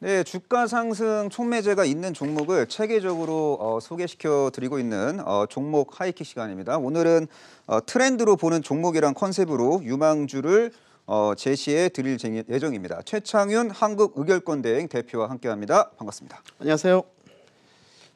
네, 주가 상승 촉매제가 있는 종목을 체계적으로 어, 소개시켜 드리고 있는 어, 종목 하이킥 시간입니다. 오늘은 어, 트렌드로 보는 종목이란 컨셉으로 유망주를 어, 제시해 드릴 예정입니다. 최창윤 한국의결권대행 대표와 함께합니다. 반갑습니다. 안녕하세요.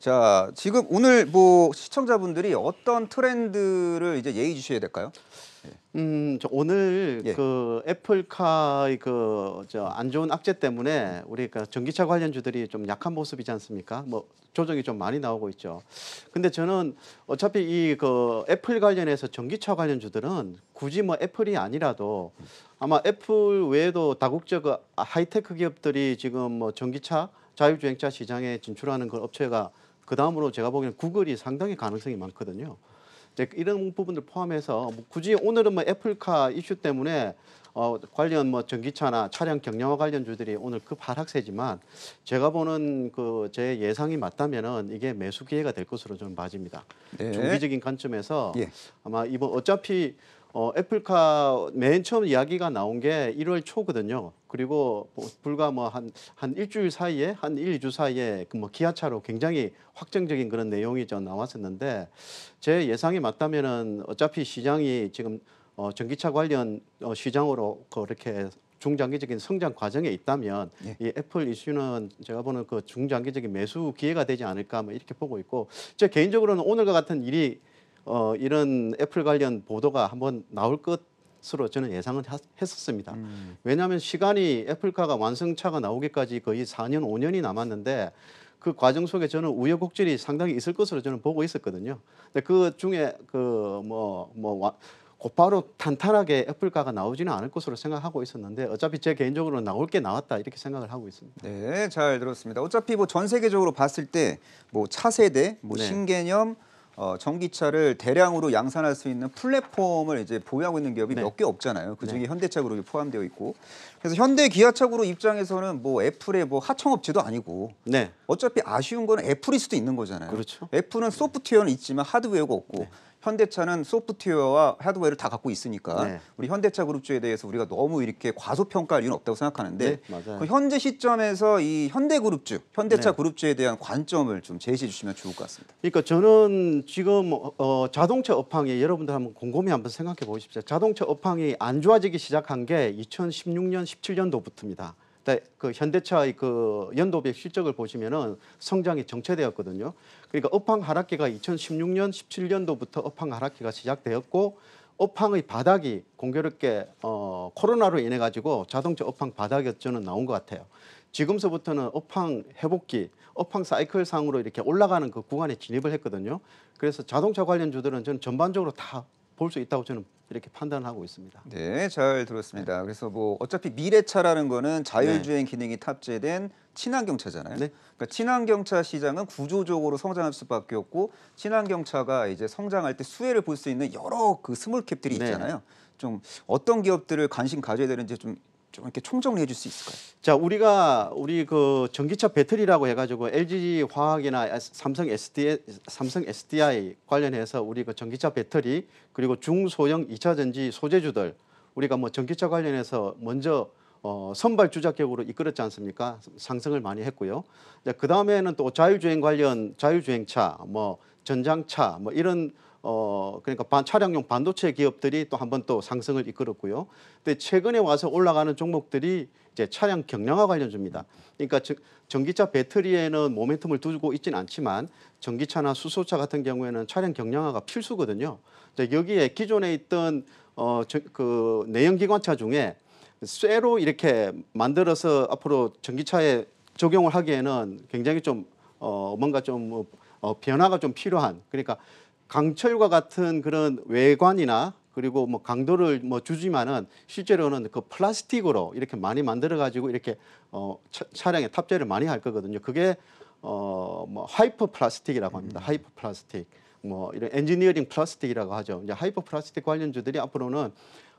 자, 지금 오늘 뭐 시청자분들이 어떤 트렌드를 이제 예의 주셔야 될까요? 음, 오늘 예. 그 애플카의 그저안 좋은 악재 때문에 우리 그 전기차 관련주들이 좀 약한 모습이지 않습니까? 뭐 조정이 좀 많이 나오고 있죠. 근데 저는 어차피 이 그 애플 관련해서 전기차 관련주들은 굳이 뭐 애플이 아니라도 아마 애플 외에도 다국적 그 하이테크 기업들이 지금 뭐 전기차 자율주행차 시장에 진출하는 그 업체가 그 다음으로 제가 보기에는 구글이 상당히 가능성이 많거든요. 이제 이런 부분들 포함해서 뭐 굳이 오늘은 뭐 애플카 이슈 때문에 어, 관련 뭐 전기차나 차량 경량화 관련 주들이 오늘 급 그 하락세지만 제가 보는 그 제 예상이 맞다면은 이게 매수 기회가 될 것으로 좀 봐집니다. 네. 중기적인 관점에서 예. 아마 이번 어차피 어, 애플카 맨 처음 이야기가 나온 게 1월 초거든요. 그리고 뭐 불과 뭐한한 한 일주일 사이에 한 1, 2주 사이에 그뭐 기아차로 굉장히 확정적인 그런 내용이 좀 나왔었는데 제 예상이 맞다면은 어차피 시장이 지금 어, 전기차 관련 어, 시장으로 그렇게 중장기적인 성장 과정에 있다면 예. 이 애플 이슈는 제가 보는 그 중장기적인 매수 기회가 되지 않을까 뭐 이렇게 보고 있고 제 개인적으로는 오늘과 같은 일이 어, 이런 애플 관련 보도가 한번 나올 것으로 저는 예상을 했었습니다. 음. 왜냐하면 시간이 애플카가 완성차가 나오기까지 거의 4년, 5년이 남았는데 그 과정 속에 저는 우여곡절이 상당히 있을 것으로 저는 보고 있었거든요. 근데 그 중에 그 뭐뭐 뭐, 뭐 곧바로 탄탄하게 애플가가 나오지는 않을 것으로 생각하고 있었는데 어차피 제 개인적으로 나올 게 나왔다 이렇게 생각을 하고 있습니다. 네, 잘 들었습니다. 어차피 뭐 전 세계적으로 봤을 때 뭐 차세대, 뭐 네. 신개념 어, 전기차를 대량으로 양산할 수 있는 플랫폼을 이제 보유하고 있는 기업이 네. 몇개 없잖아요. 그중에 네. 현대차 그룹이 포함되어 있고. 그래서 현대 기아차 그룹 입장에서는 뭐 애플의 뭐 하청업체도 아니고 네. 어차피 아쉬운 거는 애플일 수도 있는 거잖아요. 그렇죠. 애플은 소프트웨어는 있지만 하드웨어가 없고 네. 현대차는 소프트웨어와 하드웨어를 다 갖고 있으니까 네. 우리 현대차 그룹주에 대해서 우리가 너무 이렇게 과소평가할 이유는 없다고 생각하는데 네, 그 현재 시점에서 이 현대그룹주, 현대차 네. 그룹주에 대한 관점을 좀 제시해 주시면 좋을 것 같습니다. 그러니까 저는 지금 어, 어 자동차 업황에 여러분들 한번 곰곰이 한번 생각해 보십시오. 자동차 업황이 안 좋아지기 시작한 게 2016년, 17년도부터입니다. 그 현대차의 그 연도별 실적을 보시면은 성장이 정체되었거든요. 그러니까 업황 하락기가 2016년 17년도부터 업황 하락기가 시작되었고 업황의 바닥이 공교롭게 어, 코로나로 인해 가지고 자동차 업황 바닥이 저는 나온 것 같아요. 지금서부터는 업황 회복기, 업황 사이클 상으로 이렇게 올라가는 그 구간에 진입을 했거든요. 그래서 자동차 관련주들은 저는 전반적으로 다 볼수 있다고 저는 이렇게 판단하고 있습니다. 네, 잘 들었습니다. 네. 그래서 뭐 어차피 미래차라는 거는 자율주행 네. 기능이 탑재된 친환경 차잖아요. 네. 그러니까 친환경 차 시장은 구조적으로 성장할 수밖에 없고 친환경 차가 이제 성장할 때 수혜를 볼 수 있는 여러 그 스몰 캡들이 네. 있잖아요. 네. 좀 어떤 기업들을 관심 가져야 되는지 좀좀 이렇게 총정리해 줄수 있을까요? 자, 우리가 우리 그 전기차 배터리라고 해가지고 LG 화학이나 삼성 SD 삼성 SDI 관련해서 우리 그 전기차 배터리 그리고 중소형 2차 전지 소재주들 우리가 뭐 전기차 관련해서 먼저 어, 선발 주자격으로 이끌었지 않습니까? 상승을 많이 했고요. 그 다음에는 또 자율주행 관련 자율주행차, 뭐 전장차, 뭐 이런 어 그러니까 반, 차량용 반도체 기업들이 또 한번 또 상승을 이끌었고요. 근데 최근에 와서 올라가는 종목들이 이제 차량 경량화 관련주입니다. 그러니까 즉 전기차 배터리에는 모멘텀을 두고 있진 않지만 전기차나 수소차 같은 경우에는 차량 경량화가 필수거든요. 근데 여기에 기존에 있던 어그 내연기관차 중에 쇠로 이렇게 만들어서 앞으로 전기차에 적용을 하기에는 굉장히 좀 어, 뭔가 좀 어, 변화가 좀 필요한 그러니까 강철과 같은 그런 외관이나 그리고 뭐 강도를 뭐 주지만은 실제로는 그 플라스틱으로 이렇게 많이 만들어 가지고 이렇게 어 차, 량에 탑재를 많이 할 거거든요. 그게 어 뭐 하이퍼 플라스틱이라고 합니다. 음. 하이퍼 플라스틱. 뭐 이런 엔지니어링 플라스틱이라고 하죠. 이제 하이퍼 플라스틱 관련주들이 앞으로는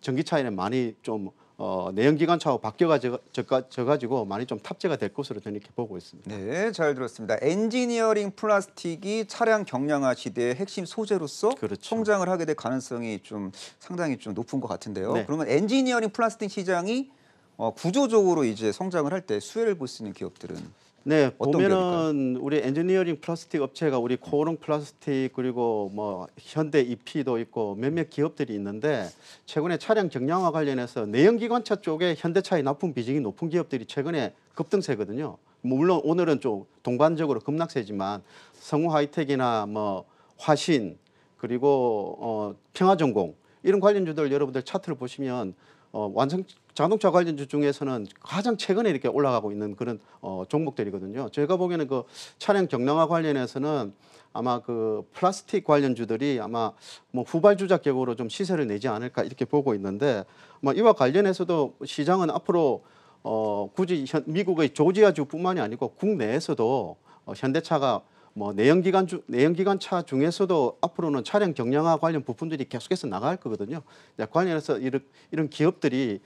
전기차에는 많이 좀 어, 내연기관차하고 바뀌어가지고 많이 좀 탑재가 될 것으로 저는 이렇게 보고 있습니다. 네, 잘 들었습니다. 엔지니어링 플라스틱이 차량 경량화 시대의 핵심 소재로서 그렇죠. 성장을 하게 될 가능성이 좀 상당히 좀 높은 것 같은데요. 네. 그러면 엔지니어링 플라스틱 시장이 어, 구조적으로 이제 성장을 할 때 수혜를 볼 수 있는 기업들은 네, 보면은 우리 엔지니어링 플라스틱 업체가 우리 코오롱 플라스틱 그리고 뭐 현대 EP도 있고 몇몇 기업들이 있는데 최근에 차량 경량화 관련해서 내연기관차 쪽에 현대차의 납품 비중이 높은 기업들이 최근에 급등세거든요. 뭐 물론 오늘은 좀 동반적으로 급락세지만 성우 하이텍이나 뭐 화신 그리고 어, 평화전공 이런 관련주들 여러분들 차트를 보시면 어, 완성 자동차 관련주 중에서는 가장 최근에 이렇게 올라가고 있는 그런 어, 종목들이거든요. 제가 보기에는 그 차량 경량화 관련해서는 아마 그 플라스틱 관련주들이 아마 뭐 후발 주작격으로 좀 시세를 내지 않을까 이렇게 보고 있는데 뭐 이와 관련해서도 시장은 앞으로 어, 굳이 현, 미국의 조지아주뿐만이 아니고 국내에서도 어, 현대차가 뭐 내연기관 주, 내연기관 차 중에서도 앞으로는 차량 경량화 관련 부품들이 계속해서 나갈 거거든요. 관련해서 이런, 이런 기업들이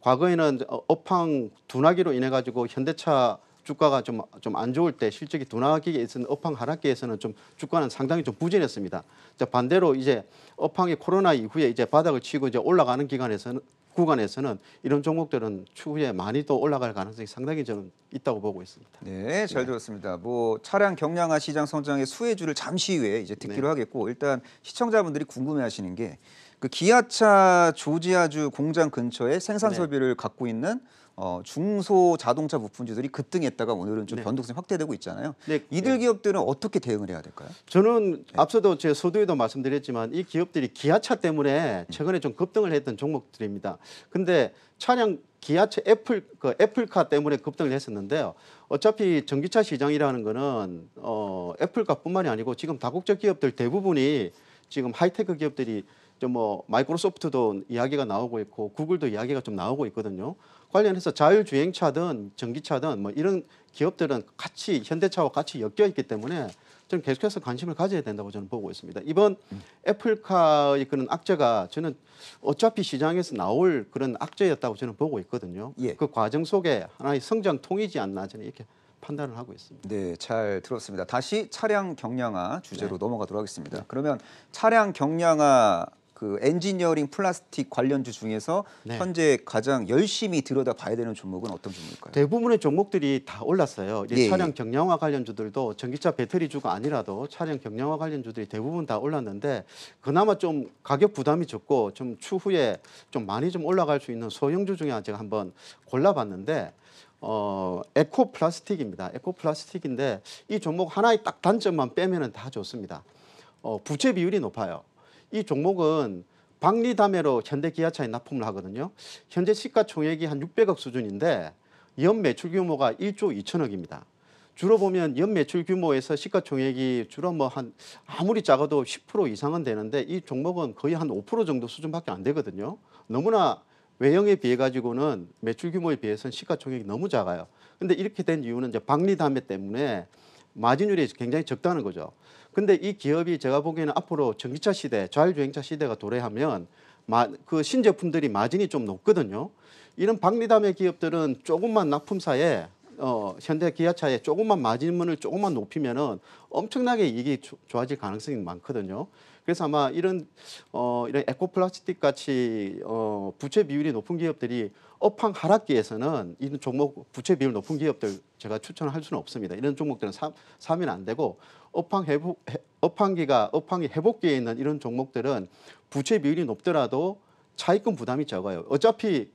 과거에는 어, 업황 둔화기로 인해 가지고 현대차 주가가 좀 좀 안 좋을 때 실적이 둔화기에 있은 업황 하락기에서는 좀 주가는 상당히 좀 부진했습니다. 자 반대로 이제 업황이 코로나 이후에 이제 바닥을 치고 이제 올라가는 기간에서는 구간에서는 이런 종목들은 추후에 많이 또 올라갈 가능성이 상당히 저는 있다고 보고 있습니다. 네, 잘 네. 들었습니다. 뭐 차량 경량화 시장 성장의 수혜주를 잠시 후에 이제 듣기로 네. 하겠고 일단 시청자분들이 궁금해하시는 게 그 기아차 조지아주 공장 근처에 생산 네. 설비를 갖고 있는 어, 중소 자동차 부품주들이 급등했다가 오늘은 좀 네. 변동성이 확대되고 있잖아요. 네. 이들 네. 기업들은 어떻게 대응을 해야 될까요? 저는 네. 앞서도 제 소두에도 말씀드렸지만 이 기업들이 기아차 때문에 음. 최근에 좀 급등을 했던 종목들입니다. 근데 차량 기아차 애플 그 애플카 때문에 급등을 했었는데요. 어차피 전기차 시장이라는 거는 어 애플카뿐만이 아니고 지금 다국적 기업들 대부분이 지금 하이테크 기업들이 좀뭐 마이크로소프트도 이야기가 나오고 있고 구글도 이야기가 좀 나오고 있거든요. 관련해서 자율주행차든 전기차든 뭐 이런 기업들은 같이 현대차와 같이 엮여 있기 때문에 저는 계속해서 관심을 가져야 된다고 저는 보고 있습니다. 이번 음. 애플카의 그런 악재가 저는 어차피 시장에서 나올 그런 악재였다고 저는 보고 있거든요. 예. 그 과정 속에 하나의 성장통이지 않나 저는 이렇게 판단을 하고 있습니다. 네, 잘 들었습니다. 다시 차량 경량화 주제로 네. 넘어가도록 하겠습니다. 네. 그러면 차량 경량화 그 엔지니어링 플라스틱 관련주 중에서 네. 현재 가장 열심히 들여다봐야 되는 종목은 어떤 종목일까요? 대부분의 종목들이 다 올랐어요. 예, 예, 차량 경량화 관련주들도 전기차 배터리주가 아니라도 차량 경량화 관련주들이 대부분 다 올랐는데 그나마 좀 가격 부담이 적고 좀 추후에 좀 많이 좀 올라갈 수 있는 소형주 중에 제가 한번 골라봤는데 어, 에코 플라스틱입니다. 에코 플라스틱인데 이 종목 하나의 딱 단점만 빼면 다 좋습니다. 어, 부채 비율이 높아요. 이 종목은 박리담회로 현대기아차에 납품을 하거든요. 현재 시가총액이 한 600억 수준인데 연 매출 규모가 1조 2천억입니다. 주로 보면 연 매출 규모에서 시가총액이 주로 뭐 한 아무리 작아도 10% 이상은 되는데 이 종목은 거의 한 5% 정도 수준밖에 안 되거든요. 너무나 외형에 비해 가지고는 매출 규모에 비해서는 시가총액이 너무 작아요. 근데 이렇게 된 이유는 이제 박리담회 때문에 마진율이 굉장히 적다는 거죠. 근데 이 기업이 제가 보기에는 앞으로 전기차 시대, 자율주행차 시대가 도래하면 마, 그 신제품들이 마진이 좀 높거든요. 이런 박리담의 기업들은 조금만 납품사에 어, 현대 기아차에 조금만 마진문을 조금만 높이면은 엄청나게 이익이 좋아질 가능성이 많거든요. 그래서 아마 이런 어, 이런 에코플라스틱 같이 어, 부채 비율이 높은 기업들이 업황 하락기에서는 이런 종목 부채 비율 높은 기업들 제가 추천할 수는 없습니다. 이런 종목들은 사, 사면 안 되고 업황 회복 업황기가 업황이 회복기에 있는 이런 종목들은 부채 비율이 높더라도 차익금 부담이 적어요. 어차피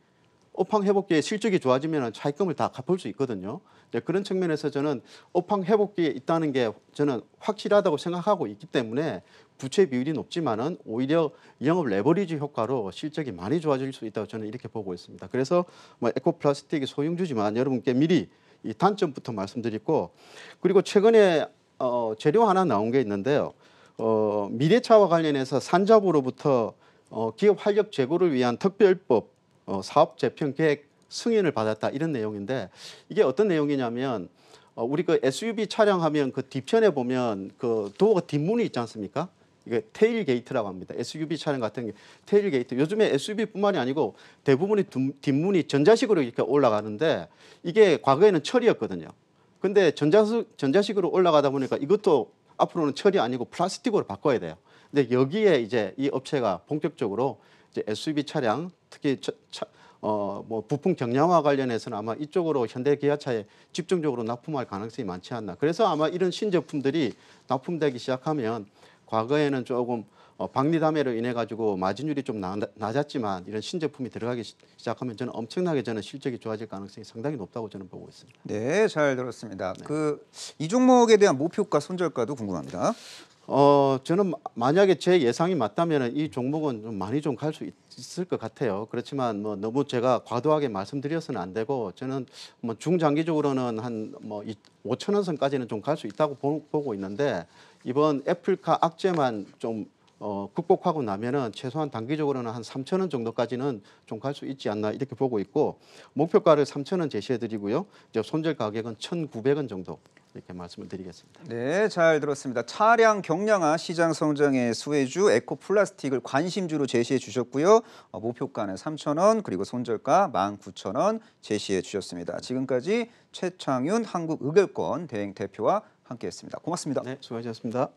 업황 회복기에 실적이 좋아지면 차익금을 다 갚을 수 있거든요. 네, 그런 측면에서 저는 업황 회복기에 있다는 게 저는 확실하다고 생각하고 있기 때문에 부채 비율이 높지만은 오히려 영업 레버리지 효과로 실적이 많이 좋아질 수 있다고 저는 이렇게 보고 있습니다. 그래서 뭐 에코플라스틱이 소용주지만 여러분께 미리 이 단점부터 말씀드리고 그리고 최근에 어, 재료 하나 나온 게 있는데요. 어, 미래차와 관련해서 산자부로부터 어, 기업 활력 제고를 위한 특별법 어, 사업 재편 계획 승인을 받았다 이런 내용인데 이게 어떤 내용이냐면 어, 우리 그 SUV 차량하면 그 뒤편에 보면 그 도어 그 뒷문이 있지 않습니까? 이게 테일 게이트라고 합니다. SUV 차량 같은 게 테일 게이트. 요즘에 SUV뿐만이 아니고 대부분의 뒷문이 전자식으로 이렇게 올라가는데 이게 과거에는 철이었거든요. 근데 전자식, 전자식으로 올라가다 보니까 이것도 앞으로는 철이 아니고 플라스틱으로 바꿔야 돼요. 근데 여기에 이제 이 업체가 본격적으로 이제 SUV 차량 특히 차, 차, 어, 뭐 부품 경량화 관련해서는 아마 이쪽으로 현대 기아차에 집중적으로 납품할 가능성이 많지 않나. 그래서 아마 이런 신제품들이 납품되기 시작하면 과거에는 조금 어, 박리담회로 인해 가지고 마진율이 좀 나, 낮았지만 이런 신제품이 들어가기 시작하면 저는 엄청나게 저는 실적이 좋아질 가능성이 상당히 높다고 저는 보고 있습니다. 네, 잘 들었습니다. 네. 그이 종목에 대한 목표가 손절가도 궁금합니다. 어, 저는 만약에 제 예상이 맞다면 이 종목은 좀 많이 좀 갈 수 있을 것 같아요. 그렇지만 뭐 너무 제가 과도하게 말씀드려서는 안 되고 저는 뭐 중장기적으로는 한 뭐 5천 원 선까지는 좀 갈 수 있다고 보고 보 있는데 이번 애플카 악재만 좀 어, 극복하고 나면은 최소한 단기적으로는 한 3천 원 정도까지는 좀 갈 수 있지 않나 이렇게 보고 있고 목표가를 3천 원 제시해 드리고요. 이제 손절 가격은 1,900원 정도 이렇게 말씀을 드리겠습니다. 네, 잘 들었습니다. 차량 경량화 시장 성장의 수혜주 에코플라스틱을 관심주로 제시해 주셨고요. 어, 목표가는 3 0원 그리고 손절가 1 9 0원 제시해 주셨습니다. 지금까지 최창윤 한국의결권 대행 대표와 함께했습니다. 고맙습니다. 네, 수고하셨습니다.